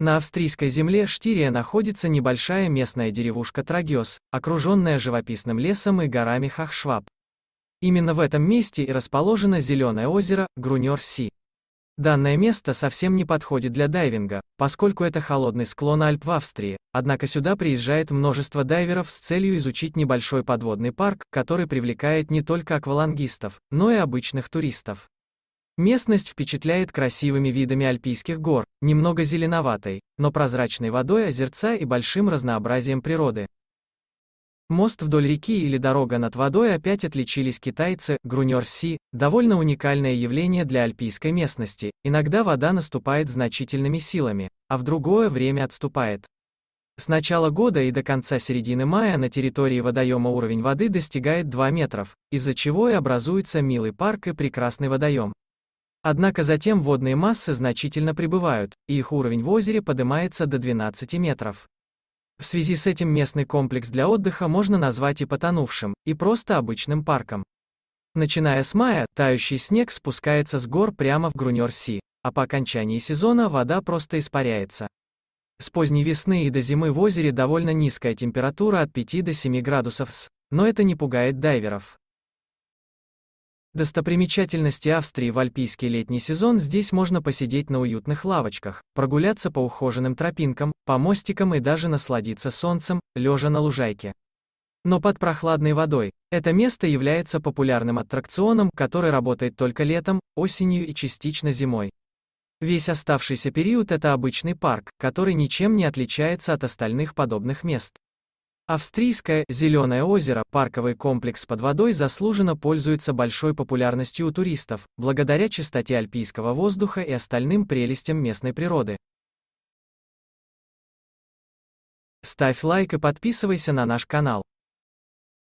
На австрийской земле Штирия находится небольшая местная деревушка Трагиос, окруженная живописным лесом и горами Хахшваб. Именно в этом месте и расположено зеленое озеро Грунер-Си. Данное место совсем не подходит для дайвинга, поскольку это холодный склон Альп в Австрии, однако сюда приезжает множество дайверов с целью изучить небольшой подводный парк, который привлекает не только аквалангистов, но и обычных туристов. Местность впечатляет красивыми видами альпийских гор, немного зеленоватой, но прозрачной водой озерца и большим разнообразием природы. Мост вдоль реки или дорога над водой опять отличились китайцы, грунер-си, довольно уникальное явление для альпийской местности, иногда вода наступает значительными силами, а в другое время отступает. С начала года и до конца середины мая на территории водоема уровень воды достигает 2 метров, из-за чего и образуется милый парк и прекрасный водоем. Однако затем водные массы значительно прибывают, и их уровень в озере поднимается до 12 метров. В связи с этим местный комплекс для отдыха можно назвать и потонувшим, и просто обычным парком. Начиная с мая, тающий снег спускается с гор прямо в Грунер-Си, а по окончании сезона вода просто испаряется. С поздней весны и до зимы в озере довольно низкая температура от 5 до 7 градусов С, но это не пугает дайверов. Достопримечательности Австрии в альпийский летний сезон здесь можно посидеть на уютных лавочках, прогуляться по ухоженным тропинкам, по мостикам и даже насладиться солнцем, лежа на лужайке. Но под прохладной водой, это место является популярным аттракционом, который работает только летом, осенью и частично зимой. Весь оставшийся период это обычный парк, который ничем не отличается от остальных подобных мест. Австрийское «Зеленое озеро» парковый комплекс под водой заслуженно пользуется большой популярностью у туристов, благодаря чистоте альпийского воздуха и остальным прелестям местной природы. Ставь лайк и подписывайся на наш канал.